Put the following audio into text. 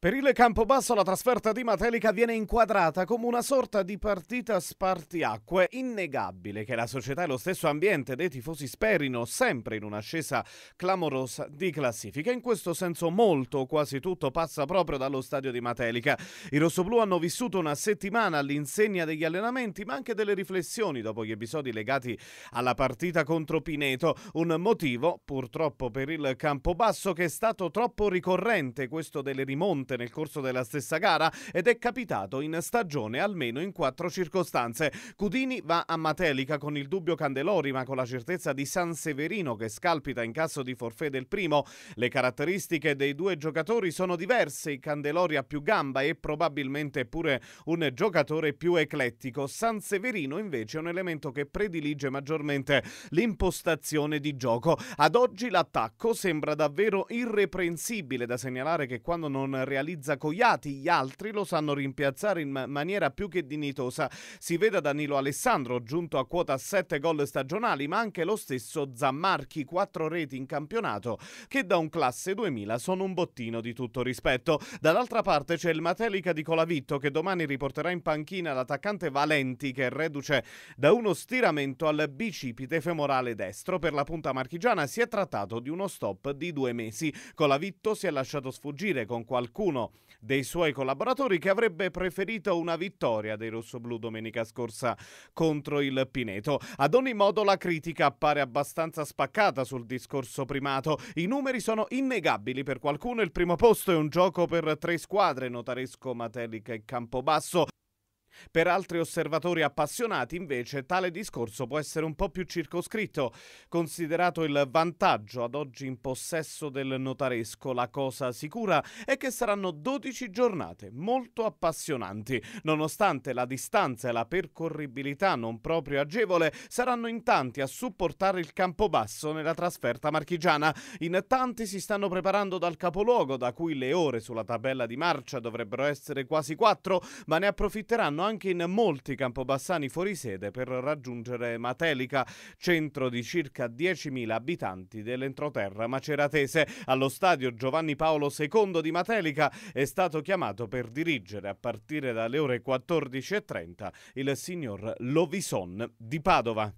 Per il Campobasso la trasferta di Matelica viene inquadrata come una sorta di partita spartiacque, innegabile che la società e lo stesso ambiente dei tifosi sperino sempre in un'ascesa clamorosa di classifica. In questo senso molto, quasi tutto passa proprio dallo stadio di Matelica. I rossoblù hanno vissuto una settimana all'insegna degli allenamenti, ma anche delle riflessioni dopo gli episodi legati alla partita contro Pineto, un motivo purtroppo per il Campobasso che è stato troppo ricorrente questo delle rimonte Conte nel corso della stessa gara ed è capitato in stagione almeno in quattro circostanze. Cudini va a Matelica con il dubbio Candelori ma con la certezza di San Severino che scalpita in caso di forfè del primo. Le caratteristiche dei due giocatori sono diverse, Candelori ha più gamba e probabilmente pure un giocatore più eclettico. San Severino invece è un elemento che predilige maggiormente l'impostazione di gioco. Ad oggi l'attacco sembra davvero irreprensibile da segnalare che quando non realizza realizza Coiati, gli altri lo sanno rimpiazzare in maniera più che dignitosa. Si veda Danilo Alessandro giunto a quota 7 gol stagionali, ma anche lo stesso Zammarchi, 4 reti in campionato, che da un classe 2000 sono un bottino di tutto rispetto. Dall'altra parte c'è il Matelica di Colavitto che domani riporterà in panchina l'attaccante Valenti che reduce da uno stiramento al bicipite femorale destro. Per la punta marchigiana si è trattato di uno stop di due mesi. Colavitto si è lasciato sfuggire con qualcuno uno dei suoi collaboratori che avrebbe preferito una vittoria dei rossoblù domenica scorsa contro il Pineto. Ad ogni modo la critica appare abbastanza spaccata sul discorso primato. I numeri sono innegabili per qualcuno, il primo posto è un gioco per tre squadre, Notaresco, Matelica e Campobasso. Per altri osservatori appassionati invece tale discorso può essere un po' più circoscritto, considerato il vantaggio ad oggi in possesso del notaresco. La cosa sicura è che saranno 12 giornate molto appassionanti. Nonostante la distanza e la percorribilità non proprio agevole, saranno in tanti a supportare il campo basso nella trasferta marchigiana. In tanti si stanno preparando dal capoluogo, da cui le ore sulla tabella di marcia dovrebbero essere quasi quattro, ma ne approfitteranno anche anche in molti campobassani fuori sede per raggiungere Matelica, centro di circa 10.000 abitanti dell'entroterra maceratese. Allo stadio Giovanni Paolo II di Matelica è stato chiamato per dirigere a partire dalle ore 14.30 il signor Lovison di Padova.